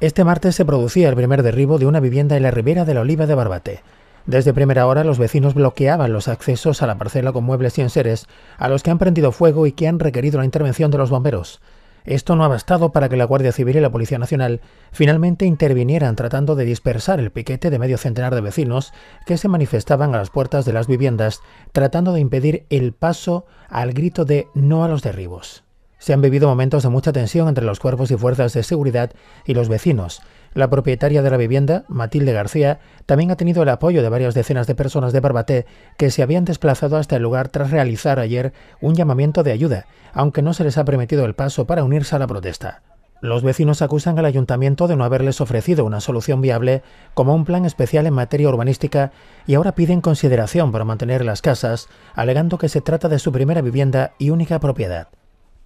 Este martes se producía el primer derribo de una vivienda en la ribera de la Oliva de Barbate. Desde primera hora los vecinos bloqueaban los accesos a la parcela con muebles y enseres, a los que han prendido fuego y que han requerido la intervención de los bomberos. Esto no ha bastado para que la Guardia Civil y la Policía Nacional finalmente intervinieran tratando de dispersar el piquete de medio centenar de vecinos que se manifestaban a las puertas de las viviendas, tratando de impedir el paso al grito de no a los derribos. Se han vivido momentos de mucha tensión entre los cuerpos y fuerzas de seguridad y los vecinos. La propietaria de la vivienda, Matilde García, también ha tenido el apoyo de varias decenas de personas de Barbaté que se habían desplazado hasta el lugar tras realizar ayer un llamamiento de ayuda, aunque no se les ha permitido el paso para unirse a la protesta. Los vecinos acusan al ayuntamiento de no haberles ofrecido una solución viable como un plan especial en materia urbanística y ahora piden consideración para mantener las casas, alegando que se trata de su primera vivienda y única propiedad.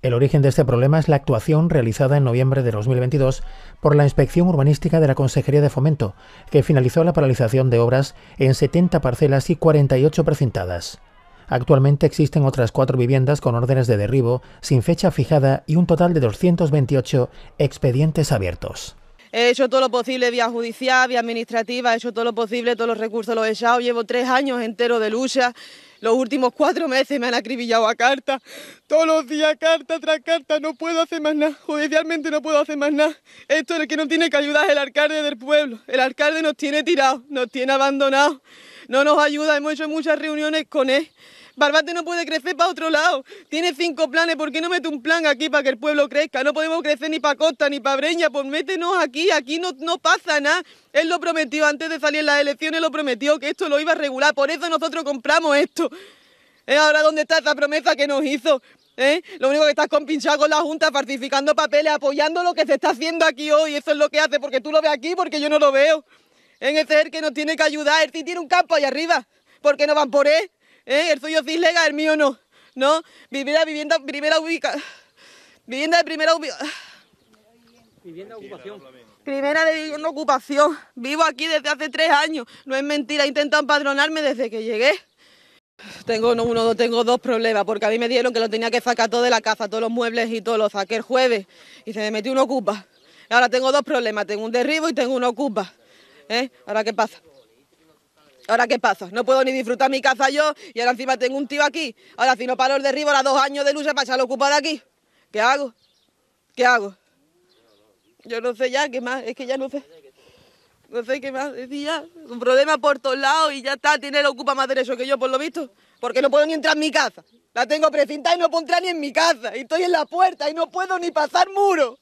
El origen de este problema es la actuación realizada en noviembre de 2022 por la Inspección Urbanística de la Consejería de Fomento, que finalizó la paralización de obras en 70 parcelas y 48 precintadas. Actualmente existen otras cuatro viviendas con órdenes de derribo sin fecha fijada y un total de 228 expedientes abiertos. He hecho todo lo posible vía judicial, vía administrativa, he hecho todo lo posible, todos los recursos los he echado, llevo tres años enteros de lucha los últimos cuatro meses me han acribillado a carta. Todos los días carta tras carta. No puedo hacer más nada. Judicialmente no puedo hacer más nada. Esto es el que nos tiene que ayudar es el alcalde del pueblo. El alcalde nos tiene tirados, nos tiene abandonados. No nos ayuda. Hemos hecho muchas reuniones con él. Barbate no puede crecer para otro lado. Tiene cinco planes, ¿por qué no mete un plan aquí para que el pueblo crezca? No podemos crecer ni para Costa ni para Breña, pues métenos aquí, aquí no, no pasa nada. Él lo prometió antes de salir las elecciones, lo prometió que esto lo iba a regular, por eso nosotros compramos esto. Es ¿Eh? ahora dónde está esa promesa que nos hizo. ¿Eh? Lo único que estás compinchado con la Junta, falsificando papeles, apoyando lo que se está haciendo aquí hoy. Eso es lo que hace, porque tú lo ves aquí, porque yo no lo veo. En ¿Eh? ese es el que nos tiene que ayudar. Él sí tiene un campo allá arriba. Porque no van por él? ¿eh? El suyo sí es legal, el mío no. ¿No? vivienda vivienda, primera ubicación, Vivienda de primera ubicación. Vivienda de ocupación. Primera de vivienda ocupación. Vivo aquí desde hace tres años. No es mentira, he intentado empadronarme desde que llegué. Tengo uno, tengo dos problemas, porque a mí me dieron que lo tenía que sacar todo de la casa, todos los muebles y todo, lo saqué el jueves y se me metió una ocupa. Ahora tengo dos problemas, tengo un derribo y tengo una ocupa. ¿Eh? ¿Ahora qué pasa? Ahora qué pasa, no puedo ni disfrutar mi casa yo y ahora encima tengo un tío aquí. Ahora si no paro el derribo, ahora dos años de lucha para echarlo de aquí. ¿Qué hago? ¿Qué hago? Yo no sé ya qué más, es que ya no sé. No sé qué más, es ya, un problema por todos lados y ya está, tiene el ocupa más derecho que yo por lo visto. Porque no puedo ni entrar en mi casa. La tengo precintada y no puedo entrar ni en mi casa. Y estoy en la puerta y no puedo ni pasar muro.